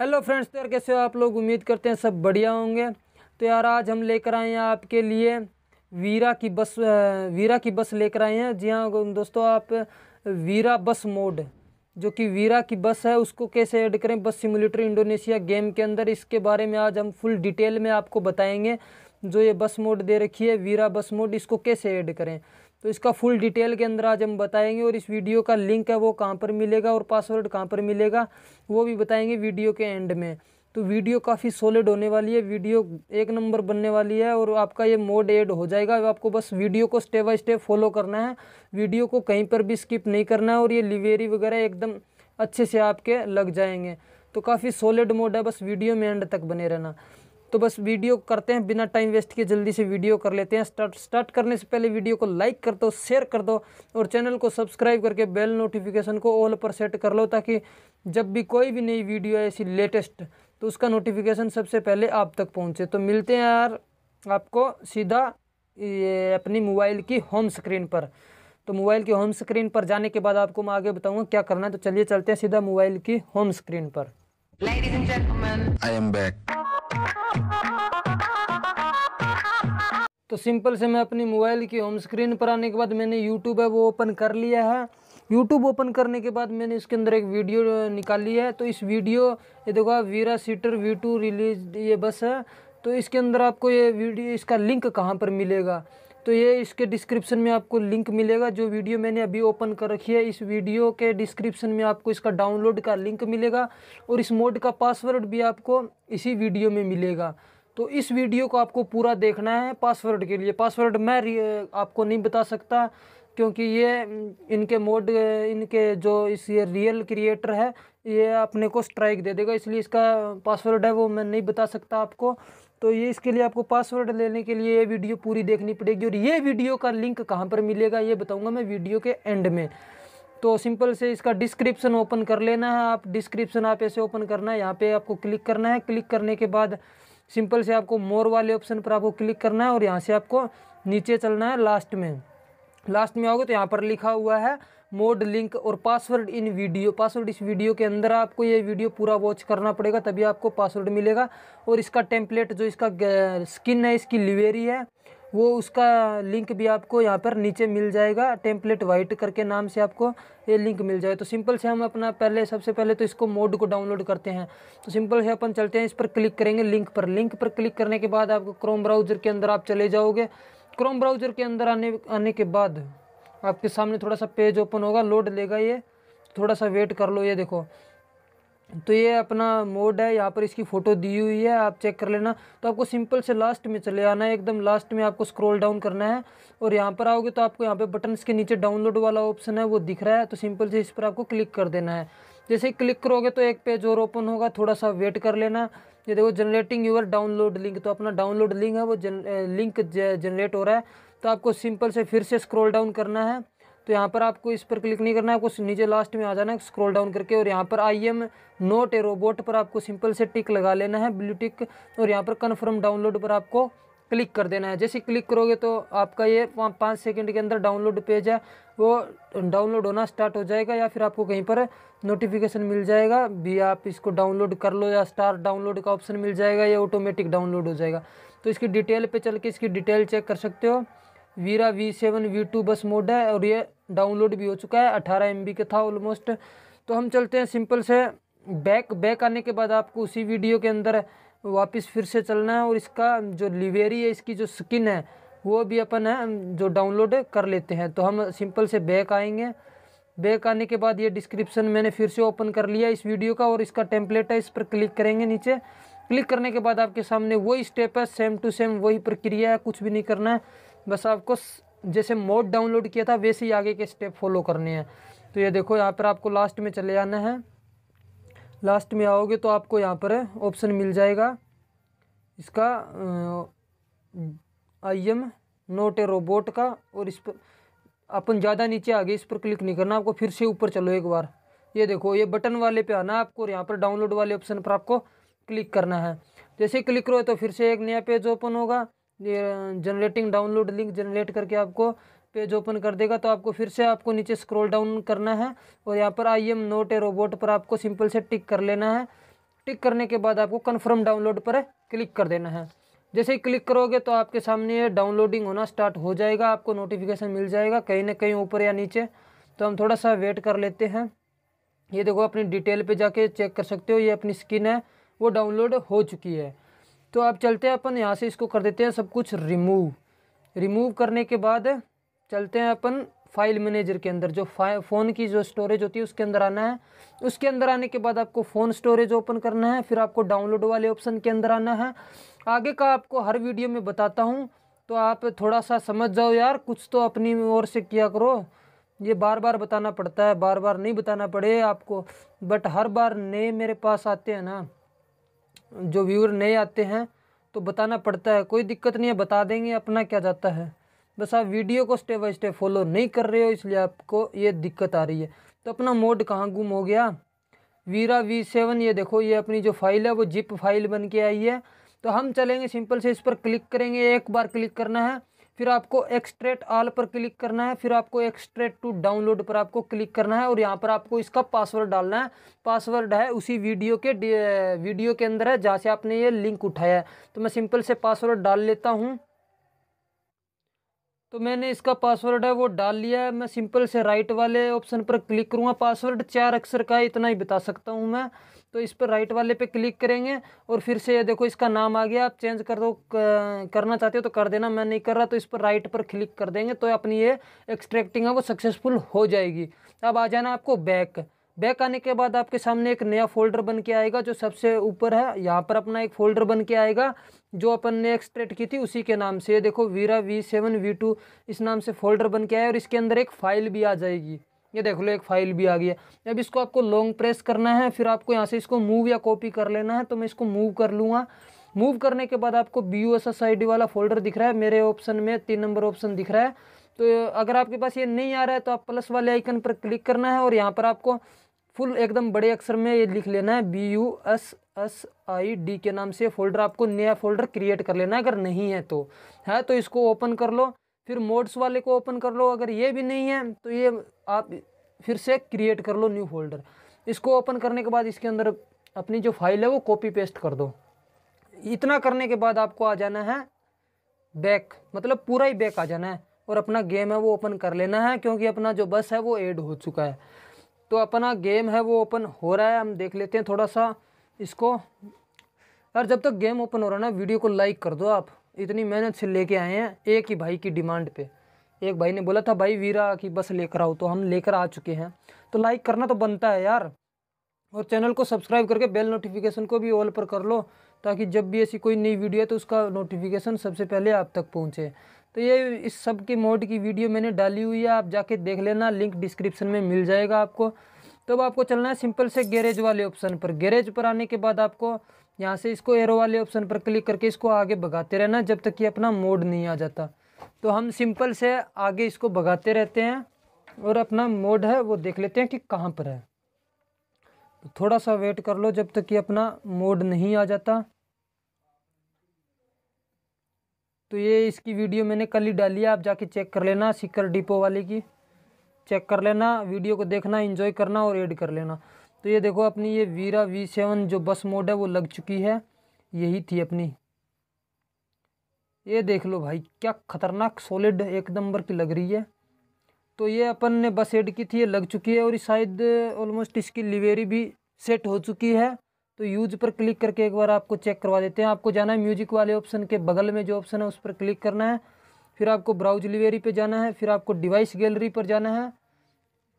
hello friends तो यार कैसे हो आप लोग उम्मीद करते हैं सब बढ़िया होंगे तो यार आज हम लेकर आए हैं आपके लिए वीरा की बस वीरा की बस लेकर आए हैं जी हाँ दोस्तों आप वीरा बस मोड जो कि वीरा की बस है उसको कैसे ऐड करें बस सिमुलेटर इंडोनेशिया गेम के अंदर इसके बारे में आज हम फुल डिटेल में आपको बताएँगे जो ये बस मोड दे रखी है वीरा बस मोड इसको कैसे ऐड करें तो इसका फुल डिटेल के अंदर आज हम बताएंगे और इस वीडियो का लिंक है वो कहाँ पर मिलेगा और पासवर्ड कहाँ पर मिलेगा वो भी बताएंगे वीडियो के एंड में तो वीडियो काफ़ी सॉलिड होने वाली है वीडियो एक नंबर बनने वाली है और आपका ये मोड ऐड हो जाएगा आपको बस वीडियो को स्टेप बाय स्टेप फॉलो करना है वीडियो को कहीं पर भी स्किप नहीं करना है और ये लिवेरी वगैरह एकदम अच्छे से आपके लग जाएंगे तो काफ़ी सॉलिड मोड है बस वीडियो में एंड तक बने रहना तो बस वीडियो करते हैं बिना टाइम वेस्ट किए जल्दी से वीडियो कर लेते हैं स्टार्ट स्टार्ट करने से पहले वीडियो को लाइक कर दो शेयर कर दो और चैनल को सब्सक्राइब करके बेल नोटिफिकेशन को ऑल पर सेट कर लो ताकि जब भी कोई भी नई वीडियो है ऐसी लेटेस्ट तो उसका नोटिफिकेशन सबसे पहले आप तक पहुँचे तो मिलते हैं यार आपको सीधा ये अपनी मोबाइल की होम स्क्रीन पर तो मोबाइल की होम स्क्रीन पर जाने के बाद आपको मैं आगे बताऊंगा क्या करना है तो चलिए चलते हैं सीधा मोबाइल की होम स्क्रीन पर Ladies and gentlemen, तो सिंपल से मैं अपनी मोबाइल की होम स्क्रीन पर आने के बाद मैंने यूट्यूब है वो ओपन कर लिया है यूट्यूब ओपन करने के बाद मैंने इसके अंदर एक वीडियो निकाली है तो इस वीडियो ये देखो Veera seater V two release ये बस है तो इसके अंदर आपको ये वीडियो इसका लिंक कहाँ पर मिलेगा तो ये इसके डिस्क्रिप्शन में आपको लिंक मिलेगा जो वीडियो मैंने अभी ओपन कर रखी है इस वीडियो के डिस्क्रिप्शन में आपको इसका डाउनलोड का लिंक मिलेगा और इस मोड का पासवर्ड भी आपको इसी वीडियो में मिलेगा तो इस वीडियो को आपको पूरा देखना है पासवर्ड के लिए पासवर्ड मैं आपको नहीं बता सकता क्योंकि ये हम्म, इनके मोड इनके जो इस ये रियल क्रिएटर है ये अपने को स्ट्राइक दे देगा इसलिए इसका पासवर्ड है वो मैं नहीं बता सकता आपको तो ये इसके लिए आपको पासवर्ड लेने के लिए ये वीडियो पूरी देखनी पड़ेगी और ये वीडियो का लिंक कहाँ पर मिलेगा ये बताऊँगा मैं वीडियो के एंड में तो सिंपल से इसका डिस्क्रिप्शन ओपन कर लेना है आप डिस्क्रिप्शन आप ऐसे ओपन करना है यहाँ पर आपको क्लिक करना है क्लिक करने के बाद सिंपल से आपको मोर वाले ऑप्शन पर आपको क्लिक करना है और यहाँ से आपको नीचे चलना है लास्ट में लास्ट में आओगे तो यहाँ पर लिखा हुआ है मोड लिंक और पासवर्ड इन वीडियो पासवर्ड इस वीडियो के अंदर आपको ये वीडियो पूरा वॉच करना पड़ेगा तभी आपको पासवर्ड मिलेगा और इसका टेम्पलेट जो इसका स्किन है इसकी लिवेरी है वो उसका लिंक भी आपको यहाँ पर नीचे मिल जाएगा टेम्पलेट वाइट करके नाम से आपको ये लिंक मिल जाएगा तो सिंपल से हम अपना पहले सबसे पहले तो इसको मोड को डाउनलोड करते हैं तो सिंपल से अपन चलते हैं इस पर क्लिक करेंगे लिंक पर लिंक पर क्लिक करने के बाद आपको क्रोम ब्राउज़र के अंदर आप चले जाओगे क्रोम ब्राउज़र के अंदर आने आने के बाद आपके सामने थोड़ा सा पेज ओपन होगा लोड लेगा ये थोड़ा सा वेट कर लो ये देखो तो ये अपना मोड है यहाँ पर इसकी फ़ोटो दी हुई है आप चेक कर लेना तो आपको सिंपल से लास्ट में चले आना है एकदम लास्ट में आपको स्क्रॉल डाउन करना है और यहाँ पर आओगे तो आपको यहाँ पे बटन्स के नीचे डाउनलोड वाला ऑप्शन है वो दिख रहा है तो सिंपल से इस पर आपको क्लिक कर देना है जैसे क्लिक करोगे तो एक पेज और ओपन होगा थोड़ा सा वेट कर लेना ये देखो जनरेटिंग यूर डाउनलोड लिंक तो अपना डाउनलोड लिंक है वो जन, लिंक जनरेट हो रहा है तो आपको सिंपल से फिर से स्क्रोल डाउन करना है तो यहाँ पर आपको इस पर क्लिक नहीं करना है आपको नीचे लास्ट में आ जाना है स्क्रॉल डाउन करके और यहाँ पर I am not a robot पर आपको सिंपल से टिक लगा लेना है ब्लू टिक और यहाँ पर कन्फर्म डाउनलोड पर आपको क्लिक कर देना है जैसे क्लिक करोगे तो आपका ये पाँच सेकंड के अंदर डाउनलोड पेज है वो डाउनलोड होना स्टार्ट हो जाएगा या फिर आपको कहीं पर नोटिफिकेशन मिल जाएगा भी आप इसको डाउनलोड कर लो या स्टार डाउनलोड का ऑप्शन मिल जाएगा या ऑटोमेटिक डाउनलोड हो जाएगा तो इसकी डिटेल पे चल के इसकी डिटेल चेक कर सकते हो Veera V seven V two bus mod है और ये डाउनलोड भी हो चुका है अठारह एम का था ऑलमोस्ट तो हम चलते हैं सिंपल से बैक बैक आने के बाद आपको उसी वीडियो के अंदर वापस फिर से चलना है और इसका जो लिवेरी है इसकी जो स्किन है वो भी अपन है जो डाउनलोड कर लेते हैं तो हम सिंपल से बैक आएंगे बैक आने के बाद ये डिस्क्रिप्शन मैंने फिर से ओपन कर लिया इस वीडियो का और इसका टेम्पलेट है इस पर क्लिक करेंगे नीचे क्लिक करने के बाद आपके सामने वही स्टेप है सेम टू सेम वही प्रक्रिया है कुछ भी नहीं करना है बस आपको जैसे मोड डाउनलोड किया था वैसे ही आगे के स्टेप फॉलो करने हैं तो ये देखो यहाँ पर आपको लास्ट में चले जाना है लास्ट में आओगे तो आपको यहाँ पर ऑप्शन मिल जाएगा इसका I am not a robot का और इस पर अपन ज़्यादा नीचे आ गए इस पर क्लिक नहीं करना आपको फिर से ऊपर चलो एक बार ये देखो ये बटन वाले पे आना आपको और यहाँ पर डाउनलोड वाले ऑप्शन पर आपको क्लिक करना है जैसे क्लिक करो तो फिर से एक नया पेज ओपन होगा जनरेटिंग डाउनलोड लिंक जनरेट करके आपको पेज ओपन कर देगा तो आपको फिर से आपको नीचे स्क्रॉल डाउन करना है और यहाँ पर I am not a robot पर आपको सिंपल से टिक कर लेना है टिक करने के बाद आपको कन्फर्म डाउनलोड पर क्लिक कर देना है जैसे ही क्लिक करोगे तो आपके सामने ये डाउनलोडिंग होना स्टार्ट हो जाएगा आपको नोटिफिकेशन मिल जाएगा कहीं ना कहीं ऊपर या नीचे तो हम थोड़ा सा वेट कर लेते हैं ये देखो अपनी डिटेल पे जाके चेक कर सकते हो ये अपनी स्किन है वो डाउनलोड हो चुकी है तो आप चलते हैं अपन यहाँ से इसको कर देते हैं सब कुछ रिमूव रिमूव करने के बाद चलते हैं अपन फाइल मैनेजर के अंदर जो फ़ोन की जो स्टोरेज होती है उसके अंदर आना है उसके अंदर आने के बाद आपको फ़ोन स्टोरेज ओपन करना है फिर आपको डाउनलोड वाले ऑप्शन के अंदर आना है आगे का आपको हर वीडियो में बताता हूँ तो आप थोड़ा सा समझ जाओ यार कुछ तो अपनी ओर से किया करो ये बार बार बताना पड़ता है बार बार नहीं बताना पड़े आपको बट हर बार नए मेरे पास आते हैं ना जो व्यूअर नए आते हैं तो बताना पड़ता है कोई दिक्कत नहीं है बता देंगे अपना क्या जाता है बस आप वीडियो को स्टेप बाई स्टेप फॉलो नहीं कर रहे हो इसलिए आपको ये दिक्कत आ रही है तो अपना मोड कहाँ गुम हो गया वीरा वी सेवन ये देखो ये अपनी जो फाइल है वो जिप फाइल बन के आई है तो हम चलेंगे सिंपल से इस पर क्लिक करेंगे एक बार क्लिक करना है फिर आपको एक्सट्रेट ऑल पर क्लिक करना है फिर आपको एक्सट्रेट टू डाउनलोड पर आपको क्लिक करना है और यहाँ पर आपको इसका पासवर्ड डालना है पासवर्ड है उसी वीडियो के वीडियो के अंदर है जहाँ से आपने ये लिंक उठाया है तो मैं सिंपल से पासवर्ड डाल लेता हूँ तो मैंने इसका पासवर्ड है वो डाल लिया है मैं सिंपल से राइट वाले ऑप्शन पर क्लिक करूँगा पासवर्ड चार अक्षर का इतना ही बता सकता हूँ मैं तो इस पर राइट वाले पे क्लिक करेंगे और फिर से ये देखो इसका नाम आ गया आप चेंज कर दो करना चाहते हो तो कर देना मैं नहीं कर रहा तो इस पर राइट पर क्लिक कर देंगे तो अपनी ये एक्सट्रैक्टिंग है वो सक्सेसफुल हो जाएगी अब आ जाना आपको बैक बैक आने के बाद आपके सामने एक नया फोल्डर बन के आएगा जो सबसे ऊपर है यहाँ पर अपना एक फोल्डर बन के आएगा जो अपन ने एक्सट्रेट की थी उसी के नाम से ये देखो Veera V seven V two इस नाम से फोल्डर बन के आया और इसके अंदर एक फाइल भी आ जाएगी ये देख लो एक फाइल भी आ गया अब इसको आपको लॉन्ग प्रेस करना है फिर आपको यहाँ से इसको मूव या कॉपी कर लेना है तो मैं इसको मूव कर लूँगा मूव करने के बाद आपको B U S S I D वाला फोल्डर दिख रहा है मेरे ऑप्शन में तीन नंबर ऑप्शन दिख रहा है तो अगर आपके पास ये नहीं आ रहा है तो आप प्लस वाले आइकन पर क्लिक करना है और यहाँ पर आपको फुल एकदम बड़े अक्षर में ये लिख लेना है B U S S I D के नाम से फोल्डर आपको नया फोल्डर क्रिएट कर लेना है अगर नहीं है तो है हाँ, तो इसको ओपन कर लो फिर मोड्स वाले को ओपन कर लो अगर ये भी नहीं है तो ये आप फिर से क्रिएट कर लो न्यू फोल्डर इसको ओपन करने के बाद इसके अंदर अपनी जो फाइल है वो कॉपी पेस्ट कर दो इतना करने के बाद आपको आ जाना है बैक मतलब पूरा ही बैक आ जाना है और अपना गेम है वो ओपन कर लेना है क्योंकि अपना जो बस है वो एड हो चुका है तो अपना गेम है वो ओपन हो रहा है हम देख लेते हैं थोड़ा सा इसको और जब तक गेम ओपन हो रहा है ना वीडियो को लाइक कर दो आप इतनी मेहनत से लेके आए हैं एक ही भाई की डिमांड पे एक भाई ने बोला था भाई वीरा की बस लेकर आओ तो हम लेकर आ चुके हैं तो लाइक करना तो बनता है यार और चैनल को सब्सक्राइब करके बेल नोटिफिकेशन को भी ऑल पर कर लो ताकि जब भी ऐसी कोई नई वीडियो है तो उसका नोटिफिकेशन सबसे पहले आप तक पहुँचे तो ये इस सब के मोड की वीडियो मैंने डाली हुई है आप जाके देख लेना लिंक डिस्क्रिप्शन में मिल जाएगा आपको तब तो आपको चलना है सिंपल से गैरेज वाले ऑप्शन पर गैरेज पर आने के बाद आपको यहाँ से इसको एरो वाले ऑप्शन पर क्लिक करके इसको आगे भगाते रहना जब तक कि अपना मोड नहीं आ जाता तो हम सिंपल से आगे इसको भगाते रहते हैं और अपना मोड है वो देख लेते हैं कि कहाँ पर है तो थोड़ा सा वेट कर लो जब तक कि अपना मोड नहीं आ जाता तो ये इसकी वीडियो मैंने कल ही डाली है आप जाके चेक कर लेना सिकर डिपो वाले की चेक कर लेना वीडियो को देखना इन्जॉय करना और एड कर लेना तो ये देखो अपनी ये वीरा वी सेवन जो बस मोड है वो लग चुकी है यही थी अपनी ये देख लो भाई क्या खतरनाक सॉलिड एक नंबर की लग रही है तो ये अपन ने बस एड की थी ये लग चुकी है और शायद ऑलमोस्ट इसकी लिवेरी भी सेट हो चुकी है तो यूज पर क्लिक करके एक बार आपको चेक करवा देते हैं आपको जाना है म्यूजिक वाले ऑप्शन के बगल में जो ऑप्शन है उस पर क्लिक करना है फिर आपको ब्राउज लिवेरी पे जाना है फिर आपको डिवाइस गैलरी पर जाना है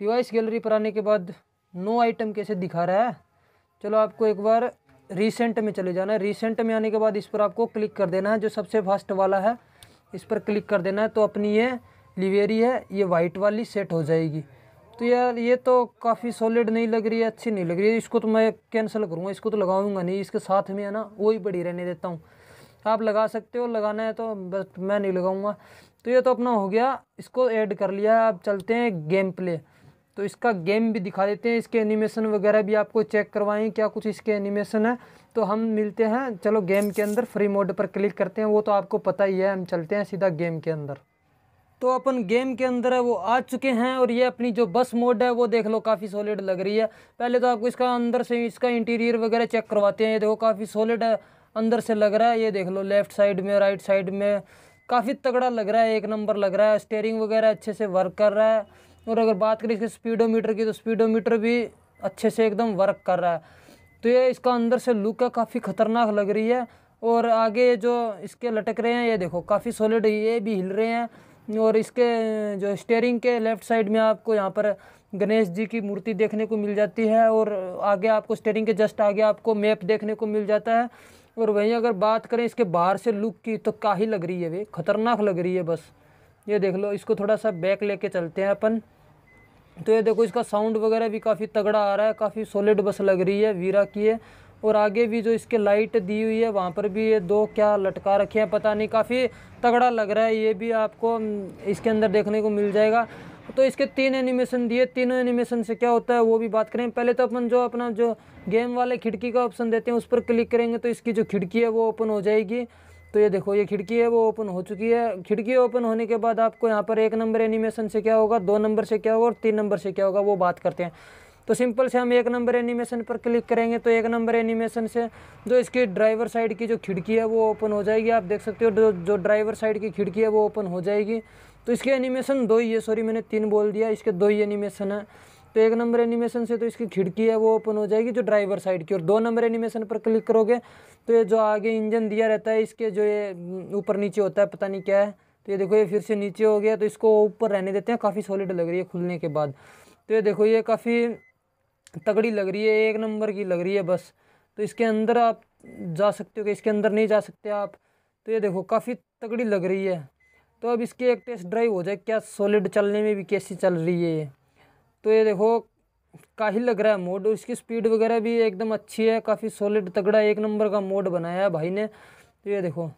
डिवाइस गैलरी पर आने के बाद नो आइटम कैसे दिखा रहा है चलो आपको एक बार रिसेंट में चले जाना है रिसेंट में आने के बाद इस पर आपको क्लिक कर देना है जो सबसे फास्ट वाला है इस पर क्लिक कर देना है तो अपनी ये लिवेरी है ये वाइट वाली सेट हो जाएगी तो यार ये तो काफ़ी सॉलिड नहीं लग रही है अच्छी नहीं लग रही है इसको तो मैं कैंसिल करूँगा इसको तो लगाऊंगा नहीं इसके साथ में है ना वो ही बड़ी रहने देता हूँ आप लगा सकते हो लगाना है तो बट मैं नहीं लगाऊंगा तो ये तो अपना हो गया इसको ऐड कर लिया अब चलते हैं गेम प्ले तो इसका गेम भी दिखा देते हैं इसके एनिमेशन वगैरह भी आपको चेक करवाएं क्या कुछ इसके एनिमेशन है तो हम मिलते हैं चलो गेम के अंदर फ्री मोड पर क्लिक करते हैं वो तो आपको पता ही है हम चलते हैं सीधा गेम के अंदर तो अपन गेम के अंदर है वो आ चुके हैं और ये अपनी जो बस मोड है वो देख लो काफ़ी सॉलिड लग रही है पहले तो आपको इसका अंदर से इसका इंटीरियर वगैरह चेक करवाते हैं ये देखो काफ़ी सॉलिड है अंदर से लग रहा है ये देख लो लेफ्ट साइड में राइट साइड में काफ़ी तगड़ा लग रहा है एक नंबर लग रहा है स्टेयरिंग वगैरह अच्छे से वर्क कर रहा है और अगर बात करें इसके स्पीडोमीटर की तो स्पीडोमीटर भी अच्छे से एकदम वर्क कर रहा है तो ये इसका अंदर से लुक है काफ़ी ख़तरनाक लग रही है और आगे जो इसके लटक रहे हैं ये देखो काफ़ी सॉलिड ये भी हिल रहे हैं और इसके जो स्टेयरिंग के लेफ़्ट साइड में आपको यहाँ पर गणेश जी की मूर्ति देखने को मिल जाती है और आगे आपको स्टेयरिंग के जस्ट आगे आपको मैप देखने को मिल जाता है और वहीं अगर बात करें इसके बाहर से लुक की तो काही लग रही है वे खतरनाक लग रही है बस ये देख लो इसको थोड़ा सा बैक लेके चलते हैं अपन तो ये देखो इसका साउंड वगैरह भी काफ़ी तगड़ा आ रहा है काफ़ी सॉलिड बस लग रही है वीरा की है और आगे भी जो इसके लाइट दी हुई है वहाँ पर भी ये दो क्या लटका रखे हैं पता नहीं काफ़ी तगड़ा लग रहा है ये भी आपको हम्म, इसके अंदर देखने को मिल जाएगा तो इसके तीन एनिमेशन दिए तीनों एनिमेशन से क्या होता है वो भी बात करें पहले तो अपन जो अपना जो गेम वाले खिड़की का ऑप्शन देते हैं उस पर क्लिक करेंगे तो इसकी जो खिड़की है वो ओपन हो जाएगी तो ये देखो ये खिड़की है वो ओपन हो चुकी है खिड़की ओपन होने के बाद आपको यहाँ पर एक नंबर एनिमेशन से क्या होगा दो नंबर से क्या होगा और तीन नंबर से क्या होगा वो बात करते हैं तो सिंपल से हम एक नंबर एनिमेशन पर क्लिक करेंगे तो एक नंबर एनिमेशन से जो इसकी ड्राइवर साइड की जो खिड़की है वो ओपन हो जाएगी आप देख सकते हो जो जो ड्राइवर साइड की खिड़की है वो ओपन हो जाएगी तो इसके एनिमेशन दो ही है सॉरी मैंने तीन बोल दिया इसके दो ही एनिमेशन है तो एक नंबर एनिमेशन से तो इसकी खिड़की है वो ओपन हो जाएगी जो ड्राइवर साइड की और दो नंबर एनिमेशन पर क्लिक करोगे तो ये जो आगे इंजन दिया रहता है इसके जो ये ऊपर नीचे होता है पता नहीं क्या है तो ये देखो ये फिर से नीचे हो गया तो इसको ऊपर रहने देते हैं काफ़ी सॉलिड लग रही है खुलने के बाद तो ये देखो ये काफ़ी तगड़ी लग रही है एक नंबर की लग रही है बस तो इसके अंदर आप जा सकते हो कि इसके अंदर नहीं जा सकते आप तो ये देखो काफ़ी तगड़ी लग रही है तो अब इसकी एक टेस्ट ड्राइव हो जाए क्या सॉलिड चलने में भी कैसी चल रही है ये तो ये देखो ही लग रहा है मोड इसकी स्पीड वगैरह भी एकदम अच्छी है काफ़ी सॉलिड तगड़ा एक नंबर का मोड बनाया है भाई ने तो ये देखो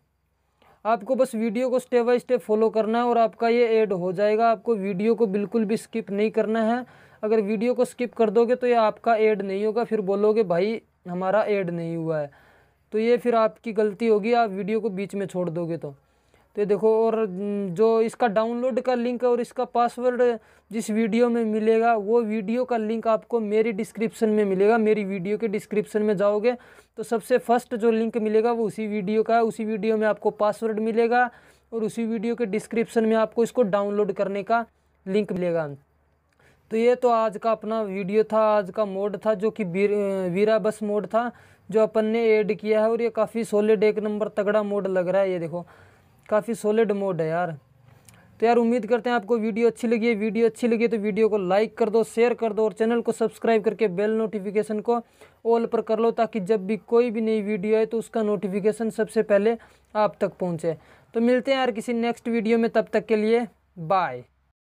आपको बस वीडियो को स्टेप बाई स्टेप फॉलो करना है और आपका ये ऐड हो जाएगा आपको वीडियो को बिल्कुल भी स्किप नहीं करना है अगर वीडियो को स्किप कर दोगे तो ये आपका ऐड नहीं होगा फिर बोलोगे भाई हमारा ऐड नहीं हुआ है तो ये फिर आपकी गलती होगी आप वीडियो को बीच में छोड़ दोगे तो तो देखो और जो इसका डाउनलोड का लिंक और इसका पासवर्ड जिस वीडियो में मिलेगा वो वीडियो का लिंक आपको मेरी डिस्क्रिप्शन में मिलेगा मेरी वीडियो के डिस्क्रिप्शन में जाओगे तो सबसे फर्स्ट जो लिंक मिलेगा वो उसी वीडियो का है उसी वीडियो में आपको पासवर्ड मिलेगा और उसी वीडियो के डिस्क्रिप्शन में आपको इसको डाउनलोड करने का लिंक मिलेगा तो ये तो आज का अपना वीडियो था आज का मोड था जो कि वीरा बस मोड था जो अपन ने ऐड किया है और ये काफ़ी सॉलिड एक नंबर तगड़ा मोड लग रहा है ये देखो काफ़ी सॉलिड मोड है यार तो यार उम्मीद करते हैं आपको वीडियो अच्छी लगी है वीडियो अच्छी लगी तो वीडियो को लाइक कर दो शेयर कर दो और चैनल को सब्सक्राइब करके बेल नोटिफिकेशन को ऑल पर कर लो ताकि जब भी कोई भी नई वीडियो आए तो उसका नोटिफिकेशन सबसे पहले आप तक पहुँचे तो मिलते हैं यार किसी नेक्स्ट वीडियो में तब तक के लिए बाय